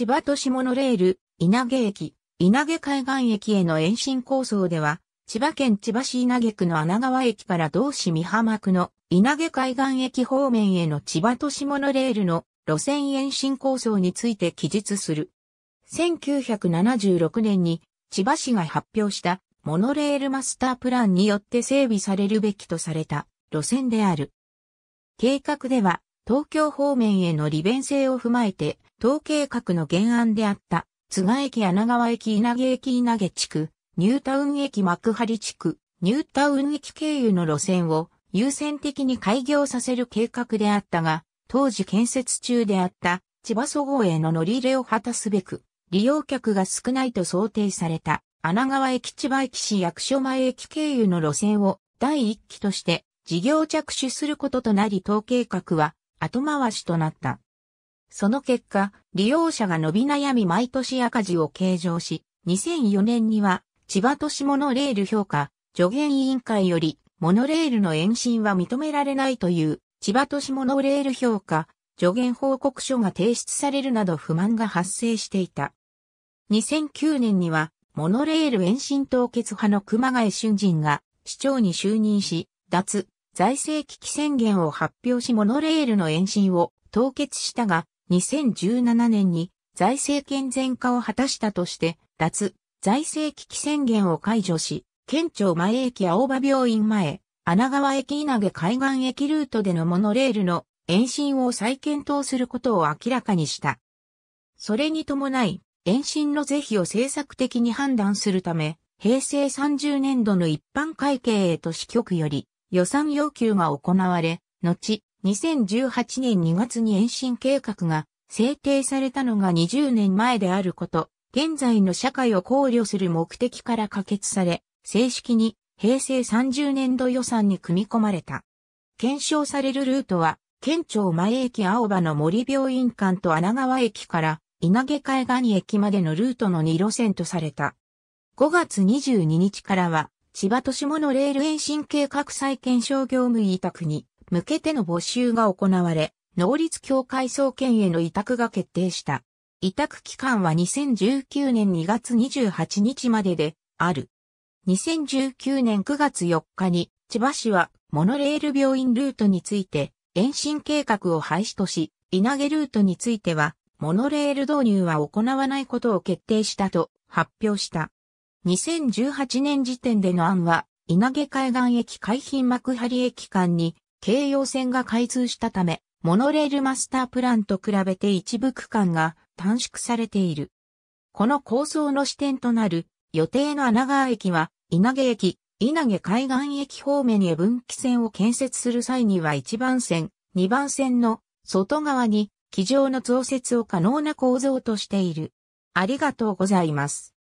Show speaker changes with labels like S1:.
S1: 千葉都市モノレール、稲毛駅、稲毛海岸駅への延伸構想では、千葉県千葉市稲毛区の穴川駅から同市美浜区の稲毛海岸駅方面への千葉都市モノレールの路線延伸構想について記述する。1976年に千葉市が発表したモノレールマスタープランによって整備されるべきとされた路線である。計画では東京方面への利便性を踏まえて統計画の原案であった、津賀駅穴川駅稲毛駅稲毛地区、ニュータウン駅幕張地区、ニュータウン駅経由の路線を優先的に開業させる計画であったが、当時建設中であった千葉総合への乗り入れを果たすべく、利用客が少ないと想定された、穴川駅千葉駅市役所前駅経由の路線を第一期として事業着手することとなり統計画は後回しとなった。その結果、利用者が伸び悩み毎年赤字を計上し、2004年には、千葉都市モノレール評価、助言委員会より、モノレールの延伸は認められないという、千葉都市モノレール評価、助言報告書が提出されるなど不満が発生していた。2009年には、モノレール延伸凍結派の熊谷俊人が、市長に就任し、脱、財政危機宣言を発表しモノレールの延伸を凍結したが、2017年に財政健全化を果たしたとして、脱財政危機宣言を解除し、県庁前駅青葉病院前、穴川駅稲毛海岸駅ルートでのモノレールの延伸を再検討することを明らかにした。それに伴い、延伸の是非を政策的に判断するため、平成30年度の一般会計へと支局より予算要求が行われ、後、2018年2月に延伸計画が制定されたのが20年前であること、現在の社会を考慮する目的から可決され、正式に平成30年度予算に組み込まれた。検証されるルートは、県庁前駅青葉の森病院間と穴川駅から稲毛海岸駅までのルートの2路線とされた。5月22日からは、千葉都市モノレール延伸計画再検証業務委託に向けての募集が行われ、能率協会総研への委託が決定した。委託期間は2019年2月28日までである。2019年9月4日に千葉市はモノレール病院ルートについて延伸計画を廃止とし、稲毛ルートについてはモノレール導入は行わないことを決定したと発表した。2018年時点での案は稲毛海岸駅海浜幕張駅間に京葉線が開通したため、モノレールマスタープランと比べて一部区間が短縮されている。この構想の視点となる予定の穴川駅は稲毛駅、稲毛海岸駅方面へ分岐線を建設する際には1番線、2番線の外側に机上の増設を可能な構造としている。ありがとうございます。